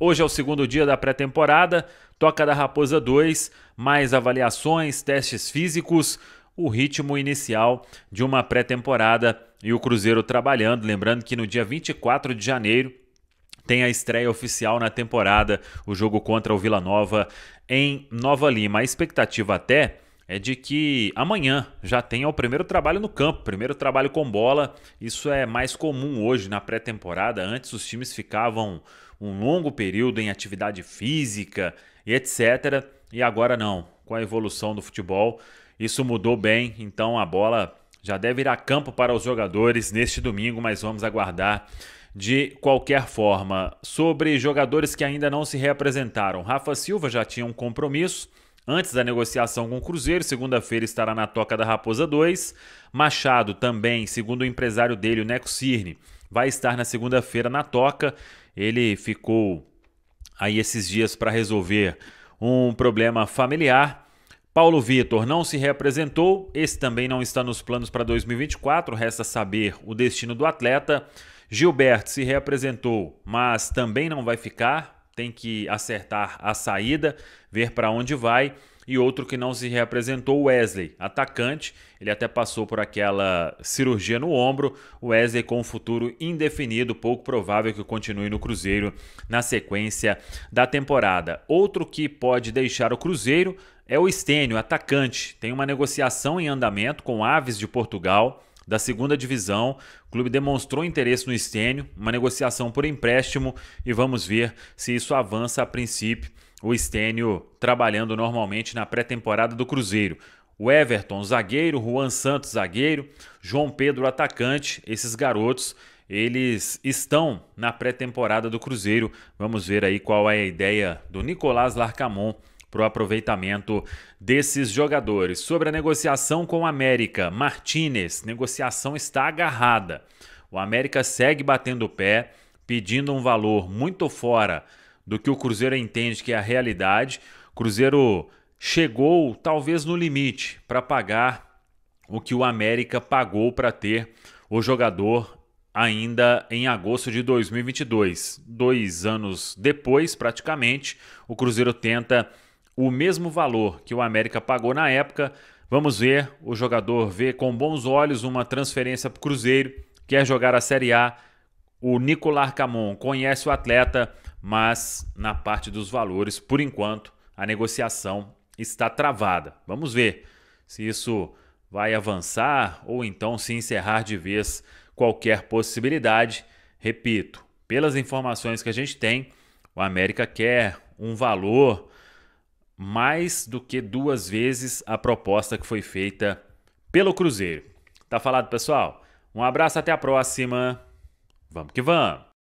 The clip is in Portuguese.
Hoje é o segundo dia da pré-temporada, Toca da Raposa 2, mais avaliações, testes físicos, o ritmo inicial de uma pré-temporada e o Cruzeiro trabalhando. Lembrando que no dia 24 de janeiro tem a estreia oficial na temporada, o jogo contra o Vila Nova em Nova Lima. A expectativa até é de que amanhã já tenha o primeiro trabalho no campo, primeiro trabalho com bola. Isso é mais comum hoje na pré-temporada. Antes os times ficavam um longo período em atividade física e etc. E agora não. Com a evolução do futebol, isso mudou bem. Então a bola já deve ir a campo para os jogadores neste domingo, mas vamos aguardar de qualquer forma. Sobre jogadores que ainda não se reapresentaram, Rafa Silva já tinha um compromisso Antes da negociação com o Cruzeiro, segunda-feira estará na Toca da Raposa 2. Machado também, segundo o empresário dele, o Neco Cirne, vai estar na segunda-feira na Toca. Ele ficou aí esses dias para resolver um problema familiar. Paulo Vitor não se reapresentou, esse também não está nos planos para 2024, resta saber o destino do atleta. Gilberto se reapresentou, mas também não vai ficar, tem que acertar a saída, ver para onde vai. E outro que não se reapresentou, Wesley, atacante. Ele até passou por aquela cirurgia no ombro. Wesley com um futuro indefinido, pouco provável que continue no Cruzeiro na sequência da temporada. Outro que pode deixar o Cruzeiro é o Estênio, atacante. Tem uma negociação em andamento com Aves de Portugal da segunda divisão. O clube demonstrou interesse no Estênio, uma negociação por empréstimo e vamos ver se isso avança a princípio. O Estênio trabalhando normalmente na pré-temporada do Cruzeiro. O Everton, zagueiro, Juan Santos, zagueiro, João Pedro, atacante. Esses garotos eles estão na pré-temporada do Cruzeiro. Vamos ver aí qual é a ideia do Nicolás Larcamon para o aproveitamento desses jogadores. Sobre a negociação com o América, Martinez, negociação está agarrada. O América segue batendo o pé, pedindo um valor muito fora do que o Cruzeiro entende que é a realidade. Cruzeiro chegou talvez no limite para pagar o que o América pagou para ter o jogador ainda em agosto de 2022. Dois anos depois, praticamente, o Cruzeiro tenta o mesmo valor que o América pagou na época. Vamos ver, o jogador vê com bons olhos uma transferência para o Cruzeiro, quer é jogar a Série A. O Nicolás Camon conhece o atleta, mas na parte dos valores, por enquanto, a negociação está travada. Vamos ver se isso vai avançar ou então se encerrar de vez qualquer possibilidade. Repito, pelas informações que a gente tem, o América quer um valor mais do que duas vezes a proposta que foi feita pelo Cruzeiro. Tá falado, pessoal? Um abraço, até a próxima. Vamos que vamos!